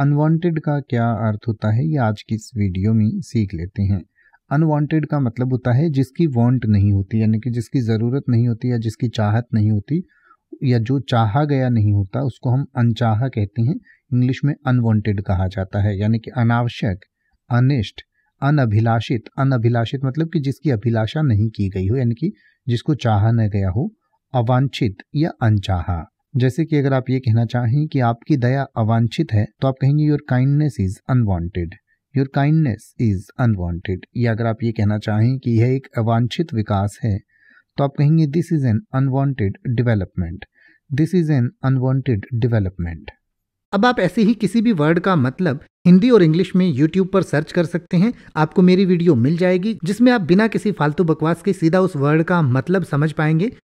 unwanted का क्या अर्थ होता है ये आज की इस वीडियो में सीख लेते हैं अनवांटेड का मतलब होता है जिसकी वांट नहीं होती यानी कि जिसकी ज़रूरत नहीं होती या जिसकी चाहत नहीं होती या जो चाहा गया नहीं होता उसको हम अनचाहा कहते हैं इंग्लिश में अनवांटेड कहा जाता है यानी कि अनावश्यक अनिष्ट अनअभिलाषित अनभिलाषित मतलब कि जिसकी अभिलाषा नहीं की गई हो यानी कि जिसको चाहा न गया हो अवांछित या अनचाहा जैसे कि अगर आप ये कहना चाहें कि आपकी दया अवांछित है तो आप कहेंगे your kindness is unwanted your kindness is unwanted या अगर आप ये कहना चाहें कि यह एक अवांछित विकास है तो आप कहेंगे this is an unwanted development this is an unwanted development अब आप ऐसे ही किसी भी वर्ड का मतलब हिंदी और इंग्लिश में यूट्यूब पर सर्च कर सकते हैं आपको मेरी वीडियो मिल जाएगी जिसमें आप बिना किसी फालतू बकवास के सीधा उस वर्ड का मतलब समझ पाएंगे